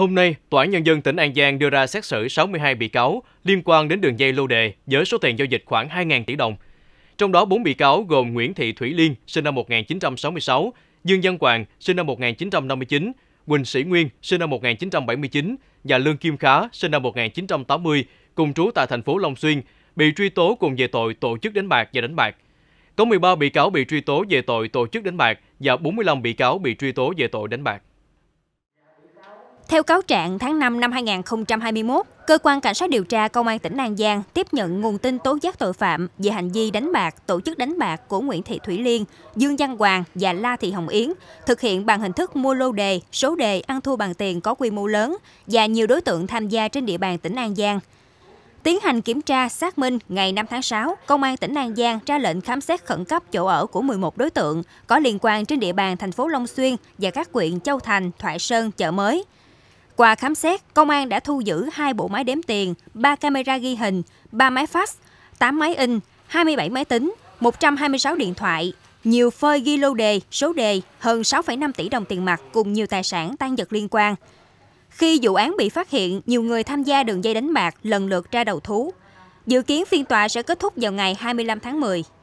Hôm nay, Tòa án Nhân dân tỉnh An Giang đưa ra xét xử 62 bị cáo liên quan đến đường dây lô đề với số tiền giao dịch khoảng 2.000 tỷ đồng. Trong đó 4 bị cáo gồm Nguyễn Thị Thủy Liên, sinh năm 1966, Dương Văn Hoàng, sinh năm 1959, Quỳnh Sĩ Nguyên, sinh năm 1979 và Lương Kim Khá, sinh năm 1980, cùng trú tại thành phố Long Xuyên, bị truy tố cùng về tội tổ chức đánh bạc và đánh bạc. Có 13 bị cáo bị truy tố về tội tổ chức đánh bạc và 45 bị cáo bị truy tố về tội đánh bạc. Theo cáo trạng, tháng 5 năm 2021, Cơ quan Cảnh sát điều tra Công an tỉnh An Giang tiếp nhận nguồn tin tố giác tội phạm về hành vi đánh bạc, tổ chức đánh bạc của Nguyễn Thị Thủy Liên, Dương Văn Hoàng và La Thị Hồng Yến, thực hiện bằng hình thức mua lô đề, số đề ăn thua bằng tiền có quy mô lớn và nhiều đối tượng tham gia trên địa bàn tỉnh An Giang. Tiến hành kiểm tra, xác minh, ngày 5 tháng 6, Công an tỉnh An Giang ra lệnh khám xét khẩn cấp chỗ ở của 11 đối tượng có liên quan trên địa bàn thành phố Long Xuyên và các huyện Châu Thành, Thoại Sơn, Chợ Mới. Qua khám xét, công an đã thu giữ hai bộ máy đếm tiền, 3 camera ghi hình, 3 máy fax, 8 máy in, 27 máy tính, 126 điện thoại, nhiều phơi ghi lô đề, số đề, hơn 6,5 tỷ đồng tiền mặt cùng nhiều tài sản tan vật liên quan. Khi vụ án bị phát hiện, nhiều người tham gia đường dây đánh bạc lần lượt ra đầu thú. Dự kiến phiên tòa sẽ kết thúc vào ngày 25 tháng 10.